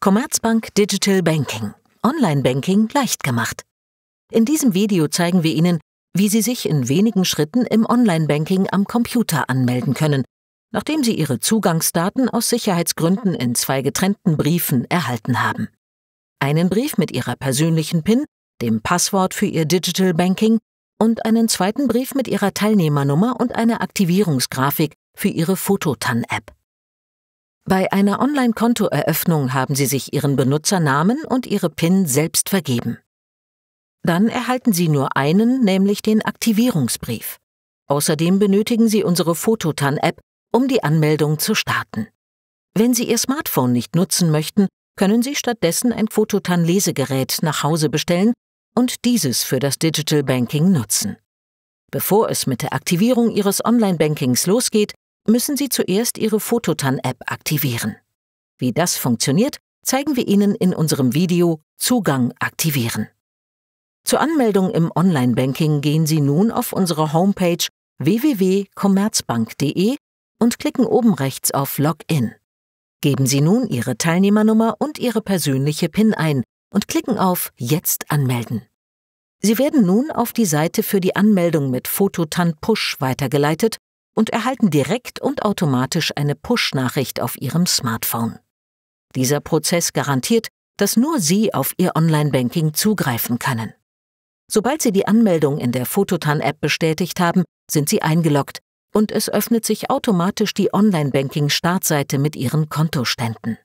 Commerzbank Digital Banking. Online-Banking leicht gemacht. In diesem Video zeigen wir Ihnen, wie Sie sich in wenigen Schritten im Online-Banking am Computer anmelden können, nachdem Sie Ihre Zugangsdaten aus Sicherheitsgründen in zwei getrennten Briefen erhalten haben. Einen Brief mit Ihrer persönlichen PIN, dem Passwort für Ihr Digital Banking und einen zweiten Brief mit Ihrer Teilnehmernummer und einer Aktivierungsgrafik für Ihre Fototan-App. Bei einer Online-Kontoeröffnung haben Sie sich Ihren Benutzernamen und Ihre PIN selbst vergeben. Dann erhalten Sie nur einen, nämlich den Aktivierungsbrief. Außerdem benötigen Sie unsere Fototan-App, um die Anmeldung zu starten. Wenn Sie Ihr Smartphone nicht nutzen möchten, können Sie stattdessen ein Fototan-Lesegerät nach Hause bestellen und dieses für das Digital Banking nutzen. Bevor es mit der Aktivierung Ihres Online-Bankings losgeht, müssen Sie zuerst Ihre Fototan-App aktivieren. Wie das funktioniert, zeigen wir Ihnen in unserem Video Zugang aktivieren. Zur Anmeldung im Online-Banking gehen Sie nun auf unsere Homepage www.commerzbank.de und klicken oben rechts auf Login. Geben Sie nun Ihre Teilnehmernummer und Ihre persönliche PIN ein und klicken auf Jetzt anmelden. Sie werden nun auf die Seite für die Anmeldung mit Fototan Push weitergeleitet und erhalten direkt und automatisch eine Push-Nachricht auf ihrem Smartphone. Dieser Prozess garantiert, dass nur Sie auf Ihr Online-Banking zugreifen können. Sobald Sie die Anmeldung in der Fototan-App bestätigt haben, sind Sie eingeloggt und es öffnet sich automatisch die Online-Banking-Startseite mit Ihren Kontoständen.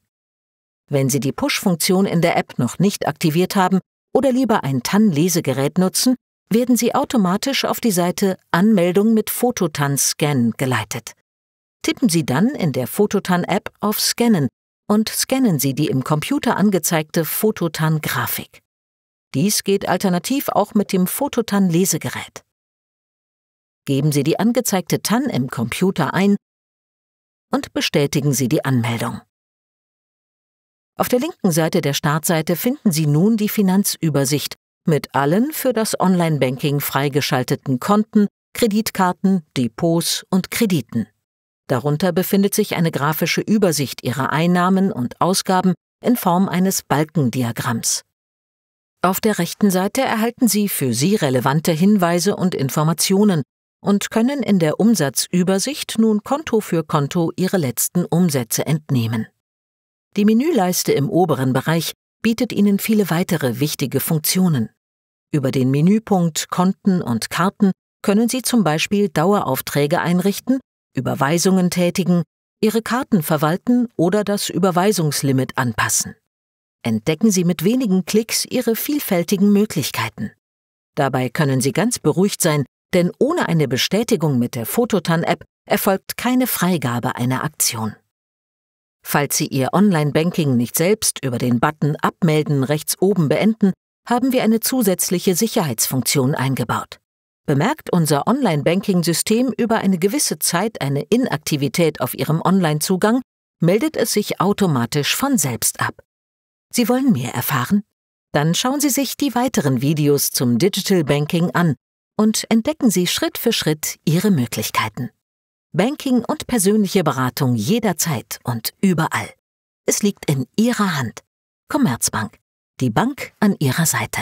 Wenn Sie die Push-Funktion in der App noch nicht aktiviert haben oder lieber ein TAN-Lesegerät nutzen, werden Sie automatisch auf die Seite Anmeldung mit Fototan-Scan geleitet. Tippen Sie dann in der Fototan-App auf Scannen und scannen Sie die im Computer angezeigte Fototan-Grafik. Dies geht alternativ auch mit dem Fototan-Lesegerät. Geben Sie die angezeigte TAN im Computer ein und bestätigen Sie die Anmeldung. Auf der linken Seite der Startseite finden Sie nun die Finanzübersicht mit allen für das Online-Banking freigeschalteten Konten, Kreditkarten, Depots und Krediten. Darunter befindet sich eine grafische Übersicht ihrer Einnahmen und Ausgaben in Form eines Balkendiagramms. Auf der rechten Seite erhalten Sie für Sie relevante Hinweise und Informationen und können in der Umsatzübersicht nun Konto für Konto Ihre letzten Umsätze entnehmen. Die Menüleiste im oberen Bereich bietet Ihnen viele weitere wichtige Funktionen. Über den Menüpunkt Konten und Karten können Sie zum Beispiel Daueraufträge einrichten, Überweisungen tätigen, Ihre Karten verwalten oder das Überweisungslimit anpassen. Entdecken Sie mit wenigen Klicks Ihre vielfältigen Möglichkeiten. Dabei können Sie ganz beruhigt sein, denn ohne eine Bestätigung mit der Fototan-App erfolgt keine Freigabe einer Aktion. Falls Sie Ihr Online-Banking nicht selbst über den Button Abmelden rechts oben beenden, haben wir eine zusätzliche Sicherheitsfunktion eingebaut. Bemerkt unser Online-Banking-System über eine gewisse Zeit eine Inaktivität auf Ihrem Online-Zugang, meldet es sich automatisch von selbst ab. Sie wollen mehr erfahren? Dann schauen Sie sich die weiteren Videos zum Digital Banking an und entdecken Sie Schritt für Schritt Ihre Möglichkeiten. Banking und persönliche Beratung jederzeit und überall. Es liegt in Ihrer Hand. Commerzbank, die Bank an Ihrer Seite.